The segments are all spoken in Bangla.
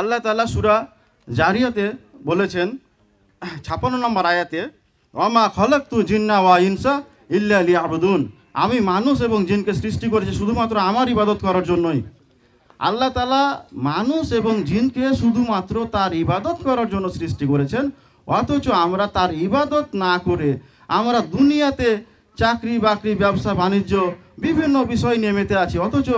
আল্লাহ তালা সুরা জারিয়াতে বলেছেন ছাপান্ন নম্বর আয়াতে অমা খলক তু জিন্না ওয়া ইনসা ইল্লা আলী আবদুন আমি মানুষ এবং জিনকে সৃষ্টি করেছি শুধুমাত্র আমার ইবাদত করার জন্যই আল্লাহ তালা মানুষ এবং জিনকে শুধুমাত্র তার ইবাদত করার জন্য সৃষ্টি করেছেন অথচ আমরা তার ইবাদত না করে আমরা দুনিয়াতে চাকরি বাকরি ব্যবসা বাণিজ্য বিভিন্ন বিষয় নিয়ে মেতে আছি অথচ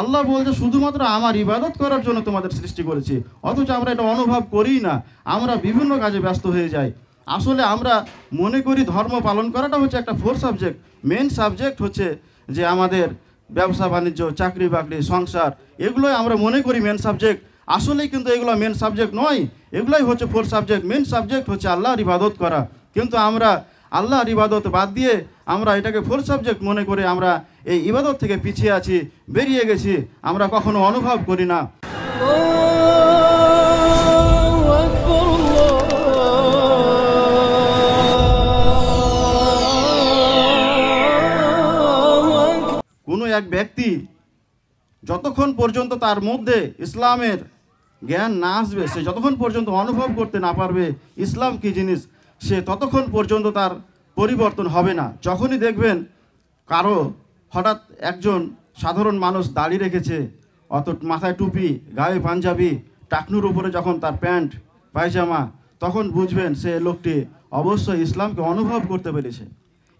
আল্লাহ বলছে শুধুমাত্র আমার ইবাদত করার জন্য তোমাদের সৃষ্টি করেছি অথচ আমরা এটা অনুভব করি না আমরা বিভিন্ন কাজে ব্যস্ত হয়ে যাই আসলে আমরা মনে করি ধর্ম পালন করাটা হচ্ছে একটা ফোর সাবজেক্ট মেন সাবজেক্ট হচ্ছে যে আমাদের ব্যবসা বাণিজ্য চাকরি বাকরি সংসার এগুলোই আমরা মনে করি মেন সাবজেক্ট আসলেই কিন্তু এগুলো মেন সাবজেক্ট নয় এগুলোই হচ্ছে ফোর সাবজেক্ট মেন সাবজেক্ট হচ্ছে আল্লাহর ইবাদত করা কিন্তু আমরা আল্লাহর ইবাদত বাদ দিয়ে আমরা এটাকে ফুল সাবজেক্ট মনে করে আমরা এই ইবাদত থেকে পিছিয়ে আছি বেরিয়ে গেছি আমরা কখনো অনুভব করি না কোনো এক ব্যক্তি যতক্ষণ পর্যন্ত তার মধ্যে ইসলামের জ্ঞান না আসবে সে যতক্ষণ পর্যন্ত অনুভব করতে না পারবে ইসলাম কি জিনিস সে ততক্ষণ পর্যন্ত তার পরিবর্তন হবে না যখনই দেখবেন কারো হঠাৎ একজন সাধারণ মানুষ দাড়ি রেখেছে অত মাথায় টুপি গায়ে পাঞ্জাবি টাকনুর উপরে যখন তার প্যান্ট পায়জামা তখন বুঝবেন সে লোকটি অবশ্যই ইসলামকে অনুভব করতে পেরেছে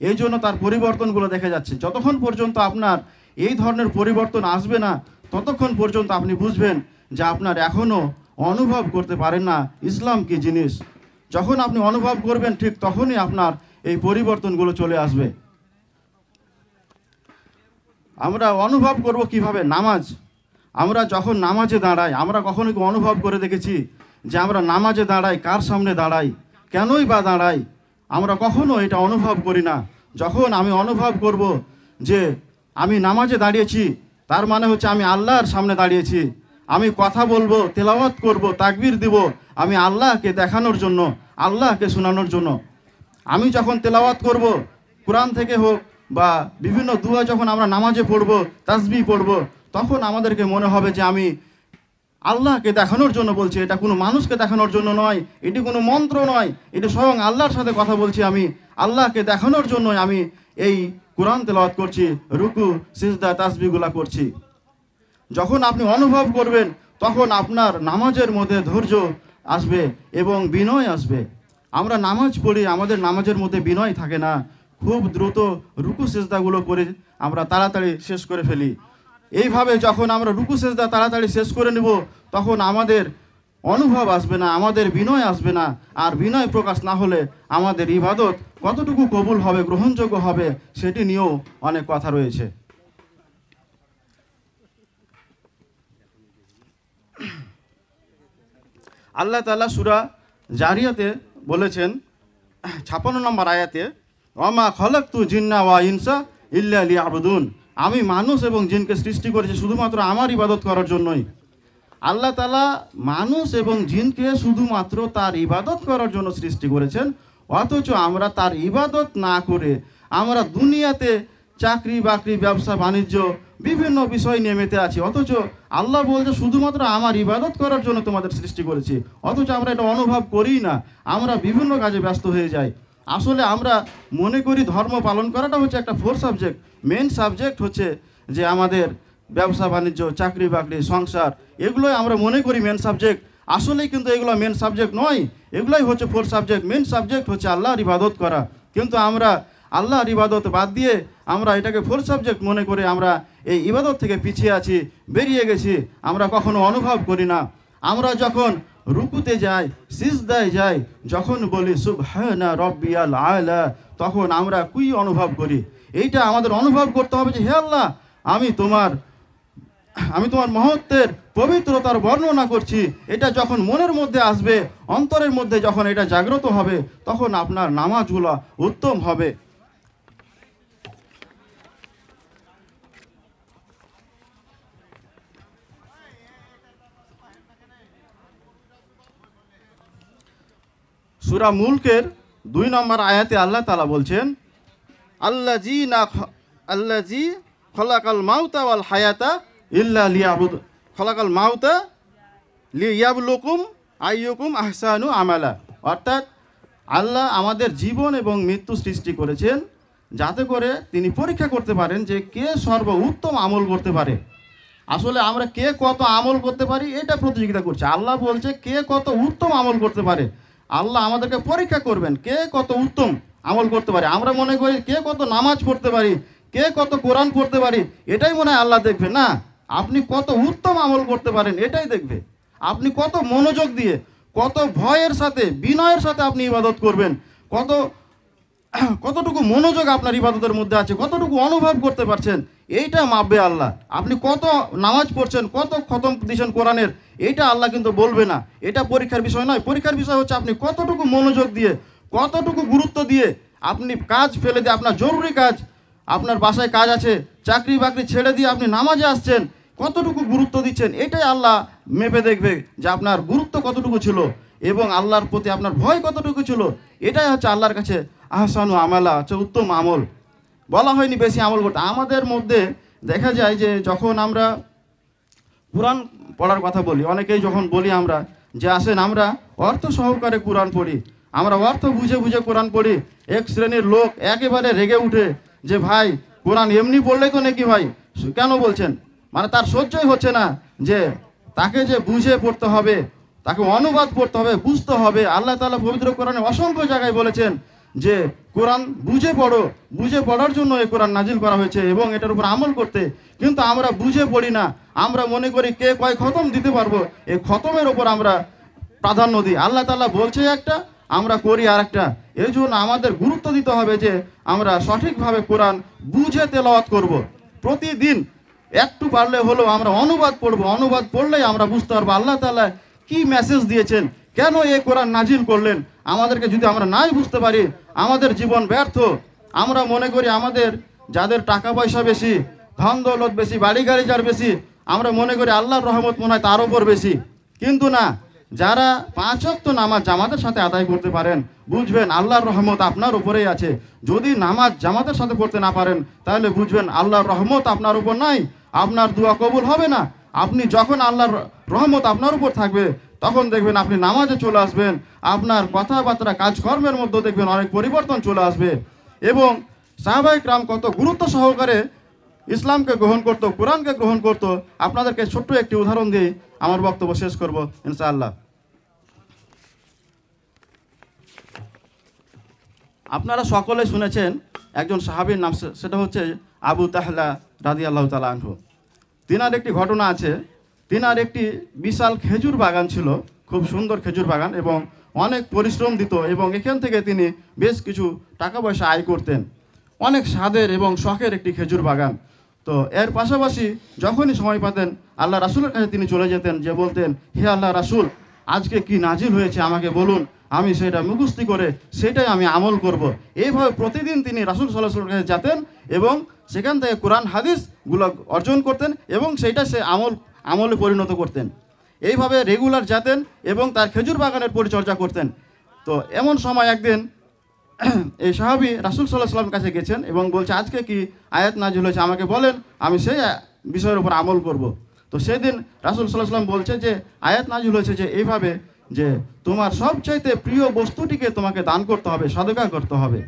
এই জন্য তার পরিবর্তনগুলো দেখা যাচ্ছে যতক্ষণ পর্যন্ত আপনার এই ধরনের পরিবর্তন আসবে না ততক্ষণ পর্যন্ত আপনি বুঝবেন যে আপনার এখনও অনুভব করতে পারেন না ইসলাম কি জিনিস যখন আপনি অনুভব করবেন ঠিক তখনই আপনার এই পরিবর্তনগুলো চলে আসবে আমরা অনুভব করব কিভাবে নামাজ আমরা যখন নামাজে দাঁড়াই আমরা কখনো কি অনুভব করে দেখেছি যে আমরা নামাজে দাঁড়াই কার সামনে দাঁড়াই কেনই বা দাঁড়াই আমরা কখনো এটা অনুভব করি না যখন আমি অনুভব করব যে আমি নামাজে দাঁড়িয়েছি তার মানে হচ্ছে আমি আল্লাহর সামনে দাঁড়িয়েছি আমি কথা বলবো তেলাওয়াত করব তাকবির দিব আমি আল্লাহকে দেখানোর জন্য আল্লাহকে শোনানোর জন্য আমি যখন তেলাওয়াত করব কোরআন থেকে হোক বা বিভিন্ন দুয়া যখন আমরা নামাজে পড়ব তাজবি পড়ব তখন আমাদেরকে মনে হবে যে আমি আল্লাহকে দেখানোর জন্য বলছি এটা কোনো মানুষকে দেখানোর জন্য নয় এটি কোনো মন্ত্র নয় এটি স্বয়ং আল্লাহর সাথে কথা বলছি আমি আল্লাহকে দেখানোর জন্য আমি এই কোরআন তেলাওয়াত করছি রুকু সিজদা তাসবিগুলা করছি যখন আপনি অনুভব করবেন তখন আপনার নামাজের মধ্যে ধৈর্য আসবে এবং বিনয় আসবে আমরা নামাজ পড়ি আমাদের নামাজের মধ্যে বিনয় থাকে না খুব দ্রুত রুকু সেজদাগুলো করে আমরা তাড়াতাড়ি শেষ করে ফেলি এইভাবে যখন আমরা রুকু সেজদা তাড়াতাড়ি শেষ করে নেব তখন আমাদের অনুভব আসবে না আমাদের বিনয় আসবে না আর বিনয় প্রকাশ না হলে আমাদের ইবাদত কতটুকু কবুল হবে গ্রহণযোগ্য হবে সেটি নিয়েও অনেক কথা রয়েছে আল্লাহ তাল্লা সুরা জারিয়াতে বলেছেন ছাপান্ন নম্বর আয়াতে রমা খলক তু জিন্না ওয়া ইনসা ইল্লা আলী আবদুন আমি মানুষ এবং জিনকে সৃষ্টি করেছি শুধুমাত্র আমার ইবাদত করার জন্যই আল্লাহ তালা মানুষ এবং জিনকে শুধুমাত্র তার ইবাদত করার জন্য সৃষ্টি করেছেন অথচ আমরা তার ইবাদত না করে আমরা দুনিয়াতে চাকরি বাকরি ব্যবসা বাণিজ্য বিভিন্ন বিষয় নিয়ে মেতে আছি অথচ আল্লাহ বলছে শুধুমাত্র আমার ইবাদত করার জন্য তোমাদের সৃষ্টি করেছি অথচ আমরা এটা অনুভব করি না আমরা বিভিন্ন কাজে ব্যস্ত হয়ে যাই আসলে আমরা মনে করি ধর্ম পালন করাটা হচ্ছে একটা ফোর সাবজেক্ট মেন সাবজেক্ট হচ্ছে যে আমাদের ব্যবসা বাণিজ্য চাকরি বাকরি সংসার এগুলোই আমরা মনে করি মেন সাবজেক্ট আসলেই কিন্তু এগুলো মেন সাবজেক্ট নয় এগুলোই হচ্ছে ফোর সাবজেক্ট মেন সাবজেক্ট হচ্ছে আল্লাহর ইবাদত করা কিন্তু আমরা আল্লাহর ইবাদত বাদ দিয়ে আমরা এটাকে ফুল সাবজেক্ট মনে করে আমরা এই ইবাদত থেকে পিছিয়ে আছি বেরিয়ে গেছি আমরা কখনো অনুভব করি না আমরা যখন রুকুতে যাই সিজদায় যাই যখন বলি সুবহানা রব্বিয়াল আলা তখন আমরা কুই অনুভব করি এইটা আমাদের অনুভব করতে হবে যে হে আল্লাহ আমি তোমার আমি তোমার মহত্বের পবিত্রতার বর্ণনা করছি এটা যখন মনের মধ্যে আসবে অন্তরের মধ্যে যখন এটা জাগ্রত হবে তখন আপনার নামাজগুলো উত্তম হবে সুরা মুলকের দুই নম্বর আয়াতে আল্লাহ তালা বলছেন আল্লা জি না আল্লা জি খলাকাল মাউতা ওয়াল হায়াতা ইল্লা লিয়াবুদ খলাকাল মাউতা লিয়াবলুকুম আইয়ুকুম আহসানু আমালা অর্থাৎ আল্লাহ আমাদের জীবন এবং মৃত্যু সৃষ্টি করেছেন যাতে করে তিনি পরীক্ষা করতে পারেন যে কে সর্ব উত্তম আমল করতে পারে আসলে আমরা কে কত আমল করতে পারি এটা প্রতিযোগিতা করছে আল্লাহ বলছে কে কত উত্তম আমল করতে পারে আল্লাহ আমাদেরকে পরীক্ষা করবেন কে কত উত্তম আমল করতে পারে আমরা মনে করি কে কত নামাজ পড়তে পারি কে কত কোরআন পড়তে পারি এটাই মনে হয় আল্লাহ দেখবে না আপনি কত উত্তম আমল করতে পারেন এটাই দেখবে আপনি কত মনোযোগ দিয়ে কত ভয়ের সাথে বিনয়ের সাথে আপনি ইবাদত করবেন কত কতটুকু মনোযোগ আপনার ইবাদতের মধ্যে আছে কতটুকু অনুভব করতে পারছেন এইটা মাপবে আল্লাহ আপনি কত নামাজ পড়ছেন কত খতম দিচ্ছেন কোরআনের এটা আল্লাহ কিন্তু বলবে না এটা পরীক্ষার বিষয় নয় পরীক্ষার বিষয় হচ্ছে আপনি কতটুকু মনোযোগ দিয়ে কতটুকু গুরুত্ব দিয়ে আপনি কাজ ফেলে দিয়ে আপনার জরুরি কাজ আপনার বাসায় কাজ আছে চাকরি বাকরি ছেড়ে দিয়ে আপনি নামাজে আসছেন কতটুকু গুরুত্ব দিচ্ছেন এটাই আল্লাহ মেপে দেখবে যে আপনার গুরুত্ব কতটুকু ছিল এবং আল্লাহর প্রতি আপনার ভয় কতটুকু ছিল এটাই হচ্ছে আল্লাহর কাছে আহসানু আমলা হচ্ছে উত্তম আমল বলা হয়নি বেশি আমল করতে আমাদের মধ্যে দেখা যায় যে যখন আমরা কোরআন পড়ার কথা বলি অনেকেই যখন বলি আমরা যে আসেন আমরা অর্থ সহকারে কোরআন পড়ি আমরা অর্থ বুঝে বুঝে কোরআন পড়ি এক শ্রেণীর লোক একেবারে রেগে উঠে যে ভাই কোরআন এমনি পড়লে তো নাকি ভাই কেন বলছেন মানে তার সহ্যই হচ্ছে না যে তাকে যে বুঝে পড়তে হবে তাকে অনুবাদ করতে হবে বুঝতে হবে আল্লাহ তালা পবিত্র কোরআনে অসংখ্য জায়গায় বলেছেন যে কোরআন বুঝে পড়ো বুঝে পড়ার জন্য এই কোরআন নাজিল করা হয়েছে এবং এটার উপর আমল করতে কিন্তু আমরা বুঝে পড়ি না আমরা মনে করি কে কয় খতম দিতে পারবো এই খতমের ওপর আমরা প্রাধান্য দিই আল্লাহ তাল্লাহ বলছে একটা আমরা করি আর একটা এই জন্য আমাদের গুরুত্ব দিতে হবে যে আমরা সঠিকভাবে কোরআন বুঝে তেলাওয়াত করব। প্রতিদিন একটু পারলে হলেও আমরা অনুবাদ পড়বো অনুবাদ পড়লেই আমরা বুঝতে পারবো আল্লাহ তালা কি মেসেজ দিয়েছেন কেন এই কোরআন নাজিল করলেন আমাদেরকে যদি আমরা নাই বুঝতে পারি আমাদের জীবন ব্যর্থ আমরা মনে করি আমাদের যাদের টাকা পয়সা বেশি ধন দৌলত বেশি বাড়ি গাড়ি যার বেশি আমরা মনে করি আল্লাহর রহমত মনে হয় তার ওপর বেশি কিন্তু না যারা পাঁচ অক্ত নামাজ জামাতের সাথে আদায় করতে পারেন বুঝবেন আল্লাহর রহমত আপনার উপরেই আছে যদি নামাজ জামাতের সাথে পড়তে না পারেন তাহলে বুঝবেন আল্লাহর রহমত আপনার উপর নাই আপনার দোয়া কবুল হবে না আপনি যখন আল্লাহর রহমত আপনার উপর থাকবে তখন দেখবেন আপনি নামাজে চলে আসবেন আপনার কথাবার্তা কাজকর্মের মধ্যে দেখবেন অনেক পরিবর্তন চলে আসবে এবং সাহবাহিক রাম কত গুরুত্ব সহকারে ইসলামকে গ্রহণ করতো কোরআনকে গ্রহণ করতো আপনাদেরকে ছোট্ট একটি উদাহরণ দিয়ে আমার বক্তব্য শেষ করব ইনশাআল্লাহ আপনারা সকলে শুনেছেন একজন সাহাবির নাম সেটা হচ্ছে আবু তাহলা রাজি আল্লাহ তালা আনহু তিনার একটি ঘটনা আছে তিনার একটি বিশাল খেজুর বাগান ছিল খুব সুন্দর খেজুর বাগান এবং অনেক পরিশ্রম দিত এবং এখান থেকে তিনি বেশ কিছু টাকা পয়সা আয় করতেন অনেক স্বাদের এবং শখের একটি খেজুর বাগান তো এর পাশাপাশি যখনই সময় পাতেন আল্লাহ রাসুলের কাছে তিনি চলে যেতেন যে বলতেন হে আল্লাহ রাসুল আজকে কি নাজিল হয়েছে আমাকে বলুন আমি সেটা মুখস্থি করে সেটাই আমি আমল করব। এইভাবে প্রতিদিন তিনি রাসুল সাল্লাহ কাছে যেতেন এবং সেখান থেকে কোরআন হাদিসগুলো অর্জন করতেন এবং সেইটা সে আমল আমলে পরিণত করতেন এইভাবে রেগুলার যেতেন এবং তার খেজুর বাগানের পরিচর্যা করতেন তো এমন সময় একদিন এই সাহাবি রাসুল সাল্লাহ সাল্লাম কাছে গেছেন এবং বলছে আজকে কি আয়াত নাজুল হয়েছে আমাকে বলেন আমি সেই বিষয়ের উপর আমল করব। তো সেদিন রাসুল সাল্লাহ সাল্লাম বলছে যে আয়াত নাজুল হয়েছে যে এইভাবে যে তোমার সবচাইতে প্রিয় বস্তুটিকে তোমাকে দান করতে হবে সাদকা করতে হবে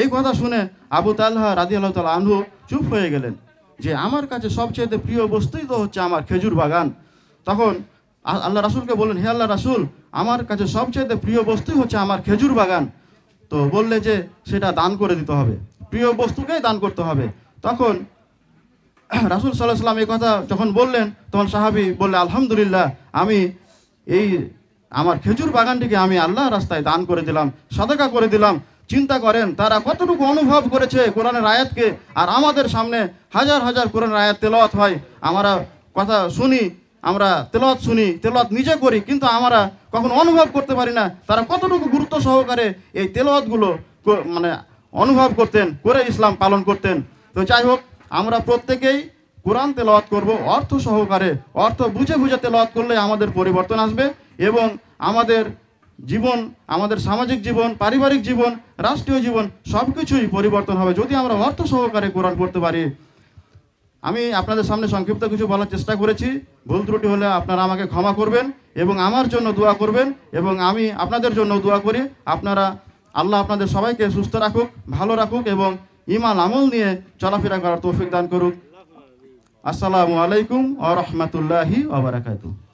এই কথা শুনে আবু তাল্লাহ রাজি আল্লাহ তাল আনহু চুপ হয়ে গেলেন যে আমার কাছে সবচেয়ে প্রিয় বস্তুই তো হচ্ছে আমার খেজুর বাগান তখন আল্লাহ রাসুলকে বললেন হে আল্লাহ রাসুল আমার কাছে সবচেয়ে প্রিয় বস্তুই হচ্ছে আমার খেজুর বাগান তো বললে যে সেটা দান করে দিতে হবে প্রিয় বস্তুকেই দান করতে হবে তখন রাসুল সাল্লাহ সাল্লাম এই কথা যখন বললেন তখন সাহাবি বললে আলহামদুলিল্লাহ আমি এই আমার খেজুর বাগানটিকে আমি আল্লাহ রাস্তায় দান করে দিলাম সাদাকা করে দিলাম চিন্তা করেন তারা কতটুকু অনুভব করেছে কোরআনের আয়াতকে আর আমাদের সামনে হাজার হাজার কোরআনের আয়াত তেলওয়াত হয় আমরা কথা শুনি আমরা তেলওয়াত শুনি তেলওয়াত নিজে করি কিন্তু আমরা কখনো অনুভব করতে পারি না তারা কতটুকু গুরুত্ব সহকারে এই তেলওয়াতগুলো মানে অনুভব করতেন করে ইসলাম পালন করতেন তো যাই হোক আমরা প্রত্যেকেই কোরআন তেলওয়াত করব অর্থ সহকারে অর্থ বুঝে বুঝে তেলওয়াত করলে আমাদের পরিবর্তন আসবে এবং আমাদের জীবন আমাদের সামাজিক জীবন পারিবারিক জীবন রাষ্ট্রীয় জীবন সব কিছুই পরিবর্তন হবে যদি আমরা অর্থ সহকারে কোরআন পড়তে পারি আমি আপনাদের সামনে সংক্ষিপ্ত কিছু বলার চেষ্টা করেছি ভুল ত্রুটি হলে আপনারা আমাকে ক্ষমা করবেন এবং আমার জন্য দোয়া করবেন এবং আমি আপনাদের জন্য দোয়া করি আপনারা আল্লাহ আপনাদের সবাইকে সুস্থ রাখুক ভালো রাখুক এবং ইমাল আমল নিয়ে চলাফেরা করার তৌফিক দান করুক আসসালামু আলাইকুম আ রহমতুল্লাহি আবরাকাতু